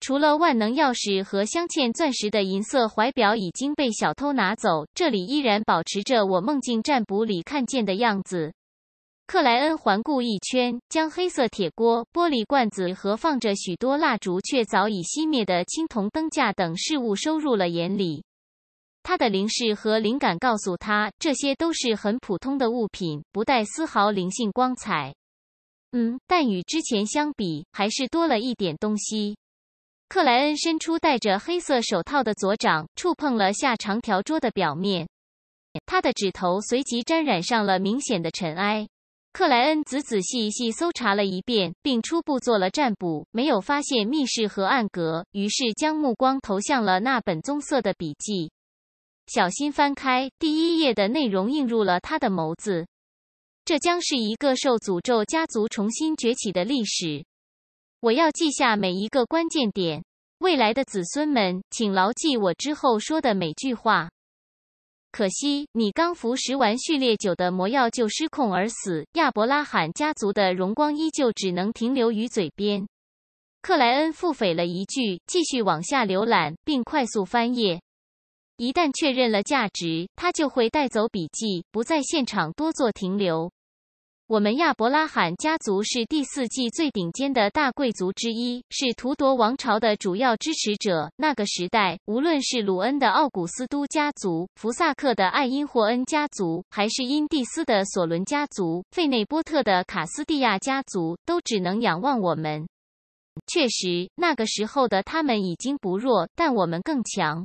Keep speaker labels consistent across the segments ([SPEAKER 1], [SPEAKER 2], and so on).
[SPEAKER 1] 除了万能钥匙和镶嵌钻石的银色怀表已经被小偷拿走，这里依然保持着我梦境占卜里看见的样子。克莱恩环顾一圈，将黑色铁锅、玻璃罐子和放着许多蜡烛却早已熄灭的青铜灯架等事物收入了眼里。他的灵视和灵感告诉他，这些都是很普通的物品，不带丝毫灵性光彩。嗯，但与之前相比，还是多了一点东西。克莱恩伸出戴着黑色手套的左掌，触碰了下长条桌的表面，他的指头随即沾染上了明显的尘埃。克莱恩仔仔细细搜查了一遍，并初步做了占卜，没有发现密室和暗格，于是将目光投向了那本棕色的笔记，小心翻开，第一页的内容映入了他的眸子。这将是一个受诅咒家族重新崛起的历史。我要记下每一个关键点，未来的子孙们，请牢记我之后说的每句话。可惜你刚服食完序列酒的魔药就失控而死，亚伯拉罕家族的荣光依旧只能停留于嘴边。克莱恩腹诽了一句，继续往下浏览，并快速翻页。一旦确认了价值，他就会带走笔记，不在现场多做停留。我们亚伯拉罕家族是第四季最顶尖的大贵族之一，是图铎王朝的主要支持者。那个时代，无论是鲁恩的奥古斯都家族、弗萨克的艾因霍恩家族，还是因蒂斯的索伦家族、费内波特的卡斯蒂亚家族，都只能仰望我们。确实，那个时候的他们已经不弱，但我们更强。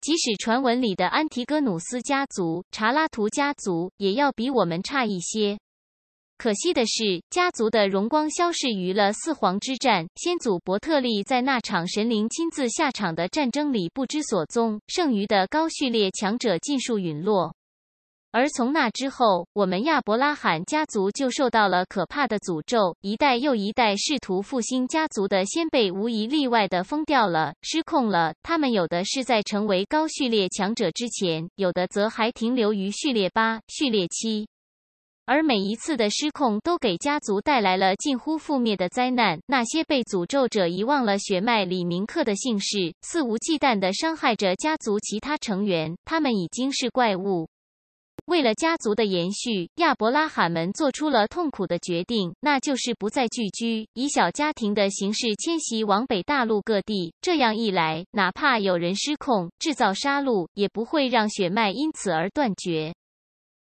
[SPEAKER 1] 即使传闻里的安提戈努斯家族、查拉图家族，也要比我们差一些。可惜的是，家族的荣光消逝于了四皇之战。先祖伯特利在那场神灵亲自下场的战争里不知所踪，剩余的高序列强者尽数陨落。而从那之后，我们亚伯拉罕家族就受到了可怕的诅咒，一代又一代试图复兴家族的先辈，无一例外的疯掉了、失控了。他们有的是在成为高序列强者之前，有的则还停留于序列八、序列七。而每一次的失控都给家族带来了近乎覆灭的灾难。那些被诅咒者遗忘了血脉里铭刻的姓氏，肆无忌惮地伤害着家族其他成员。他们已经是怪物。为了家族的延续，亚伯拉罕们做出了痛苦的决定，那就是不再聚居，以小家庭的形式迁徙往北大陆各地。这样一来，哪怕有人失控制造杀戮，也不会让血脉因此而断绝。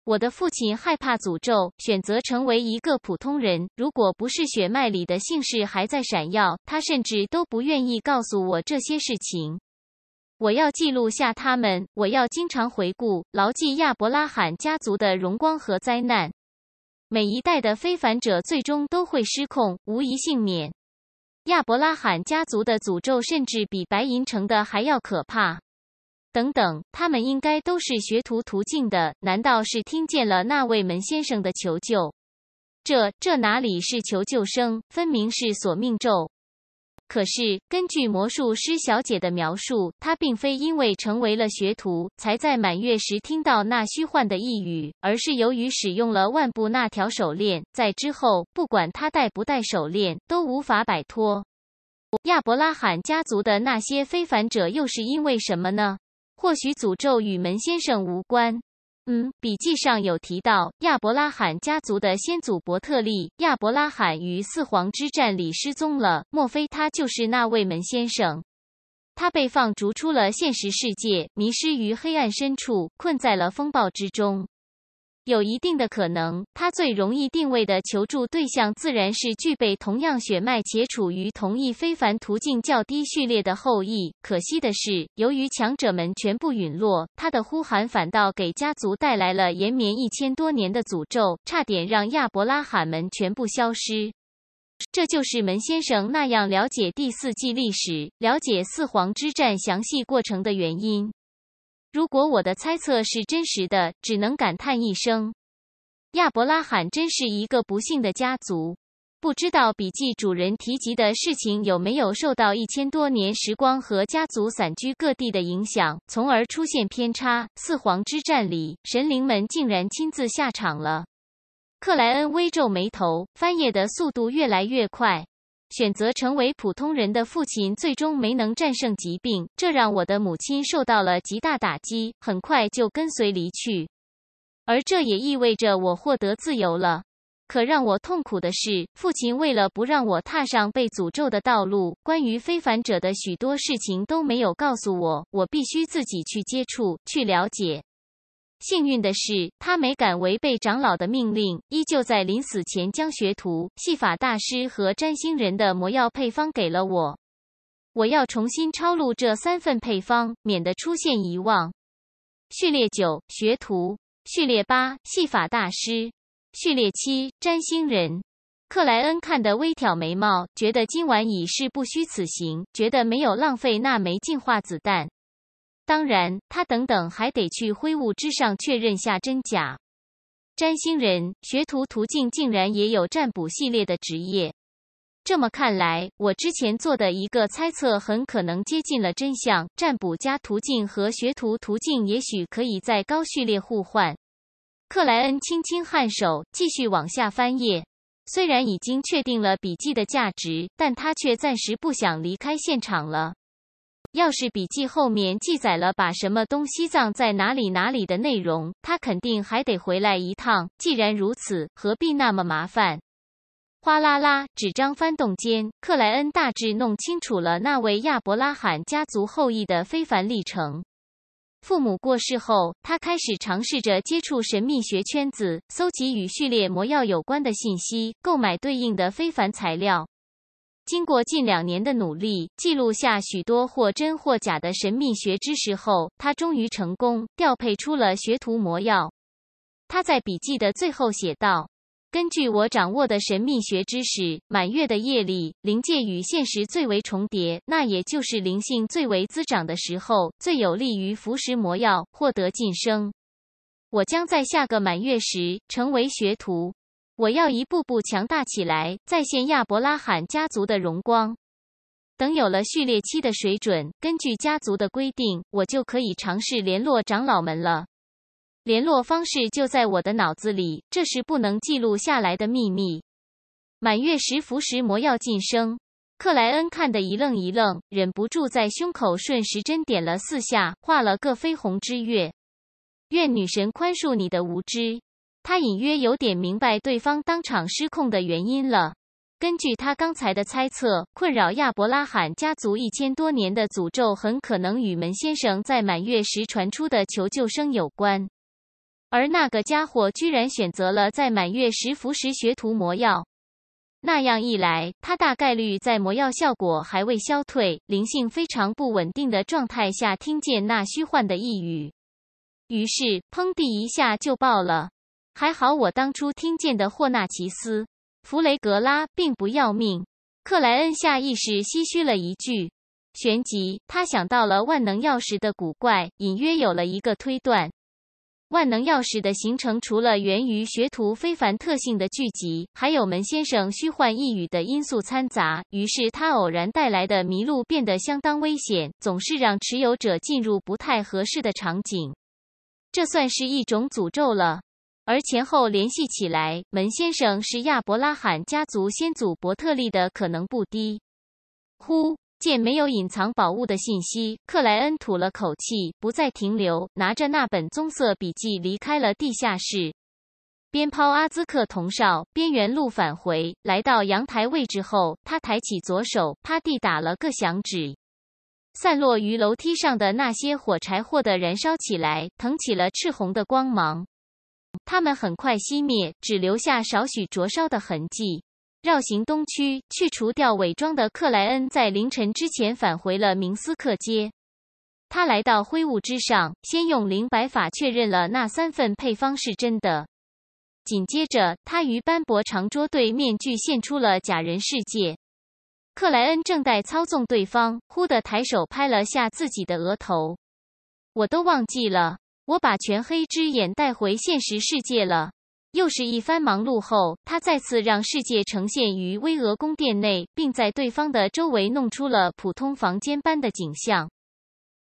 [SPEAKER 1] 我的父亲害怕诅咒，选择成为一个普通人。如果不是血脉里的姓氏还在闪耀，他甚至都不愿意告诉我这些事情。我要记录下他们，我要经常回顾，牢记亚伯拉罕家族的荣光和灾难。每一代的非凡者最终都会失控，无一幸免。亚伯拉罕家族的诅咒甚至比白银城的还要可怕。等等，他们应该都是学徒途径的。难道是听见了那位门先生的求救？这这哪里是求救声，分明是索命咒。可是根据魔术师小姐的描述，她并非因为成为了学徒，才在满月时听到那虚幻的一语，而是由于使用了万部那条手链。在之后，不管她戴不戴手链，都无法摆脱。亚伯拉罕家族的那些非凡者又是因为什么呢？或许诅咒与门先生无关。嗯，笔记上有提到亚伯拉罕家族的先祖伯特利亚伯拉罕于四皇之战里失踪了。莫非他就是那位门先生？他被放逐出了现实世界，迷失于黑暗深处，困在了风暴之中。有一定的可能，他最容易定位的求助对象自然是具备同样血脉且处于同一非凡途径较低序列的后裔。可惜的是，由于强者们全部陨落，他的呼喊反倒给家族带来了延绵一千多年的诅咒，差点让亚伯拉罕们全部消失。这就是门先生那样了解第四纪历史、了解四皇之战详细过程的原因。如果我的猜测是真实的，只能感叹一声：“亚伯拉罕真是一个不幸的家族。”不知道笔记主人提及的事情有没有受到一千多年时光和家族散居各地的影响，从而出现偏差？四皇之战里，神灵们竟然亲自下场了。克莱恩微皱眉头，翻页的速度越来越快。选择成为普通人的父亲，最终没能战胜疾病，这让我的母亲受到了极大打击，很快就跟随离去。而这也意味着我获得自由了。可让我痛苦的是，父亲为了不让我踏上被诅咒的道路，关于非凡者的许多事情都没有告诉我，我必须自己去接触、去了解。幸运的是，他没敢违背长老的命令，依旧在临死前将学徒、戏法大师和占星人的魔药配方给了我。我要重新抄录这三份配方，免得出现遗忘。序列九，学徒；序列八，戏法大师；序列七，占星人。克莱恩看得微挑眉毛，觉得今晚已是不虚此行，觉得没有浪费那枚进化子弹。当然，他等等还得去灰雾之上确认下真假。占星人学徒途径竟然也有占卜系列的职业。这么看来，我之前做的一个猜测很可能接近了真相。占卜加途径和学徒途径也许可以在高序列互换。克莱恩轻轻颔首，继续往下翻页。虽然已经确定了笔记的价值，但他却暂时不想离开现场了。要是笔记后面记载了把什么东西葬在哪里哪里的内容，他肯定还得回来一趟。既然如此，何必那么麻烦？哗啦啦，纸张翻动间，克莱恩大致弄清楚了那位亚伯拉罕家族后裔的非凡历程。父母过世后，他开始尝试着接触神秘学圈子，搜集与序列魔药有关的信息，购买对应的非凡材料。经过近两年的努力，记录下许多或真或假的神秘学知识后，他终于成功调配出了学徒魔药。他在笔记的最后写道：“根据我掌握的神秘学知识，满月的夜里，灵界与现实最为重叠，那也就是灵性最为滋长的时候，最有利于服食魔药获得晋升。我将在下个满月时成为学徒。”我要一步步强大起来，再现亚伯拉罕家族的荣光。等有了序列七的水准，根据家族的规定，我就可以尝试联络长老们了。联络方式就在我的脑子里，这是不能记录下来的秘密。满月时服食魔药晋升，克莱恩看得一愣一愣，忍不住在胸口顺时针点了四下，画了个绯红之月。愿女神宽恕你的无知。他隐约有点明白对方当场失控的原因了。根据他刚才的猜测，困扰亚伯拉罕家族一千多年的诅咒，很可能与门先生在满月时传出的求救声有关。而那个家伙居然选择了在满月时服食学徒魔药，那样一来，他大概率在魔药效果还未消退、灵性非常不稳定的状态下，听见那虚幻的一语，于是砰地一下就爆了。还好，我当初听见的霍纳奇斯·弗雷格拉并不要命。克莱恩下意识唏嘘了一句，旋即他想到了万能钥匙的古怪，隐约有了一个推断：万能钥匙的形成除了源于学徒非凡特性的聚集，还有门先生虚幻一语的因素掺杂。于是他偶然带来的迷路变得相当危险，总是让持有者进入不太合适的场景。这算是一种诅咒了。而前后联系起来，门先生是亚伯拉罕家族先祖伯特利的可能不低。忽见没有隐藏宝物的信息，克莱恩吐了口气，不再停留，拿着那本棕色笔记离开了地下室。边抛阿兹克铜哨，边原路返回。来到阳台位置后，他抬起左手，啪地打了个响指，散落于楼梯上的那些火柴火的燃烧起来，腾起了赤红的光芒。他们很快熄灭，只留下少许灼烧的痕迹。绕行东区，去除掉伪装的克莱恩，在凌晨之前返回了明斯克街。他来到灰雾之上，先用灵摆法确认了那三份配方是真的。紧接着，他与斑驳长桌对面具现出了假人世界。克莱恩正待操纵对方，忽地抬手拍了下自己的额头：“我都忘记了。”我把全黑之眼带回现实世界了。又是一番忙碌后，他再次让世界呈现于巍峨宫殿内，并在对方的周围弄出了普通房间般的景象。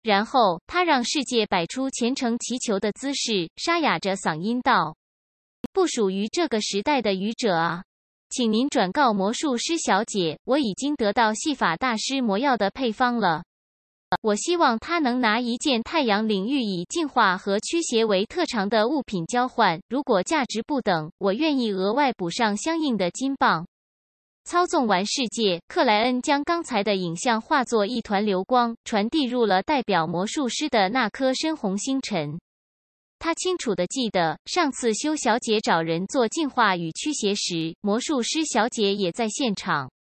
[SPEAKER 1] 然后，他让世界摆出虔诚祈求的姿势，沙哑着嗓音道：“不属于这个时代的愚者啊，请您转告魔术师小姐，我已经得到戏法大师魔药的配方了。”我希望他能拿一件太阳领域以净化和驱邪为特长的物品交换。如果价值不等，我愿意额外补上相应的金棒。操纵完世界，克莱恩将刚才的影像化作一团流光，传递入了代表魔术师的那颗深红星辰。他清楚的记得，上次修小姐找人做净化与驱邪时，魔术师小姐也在现场。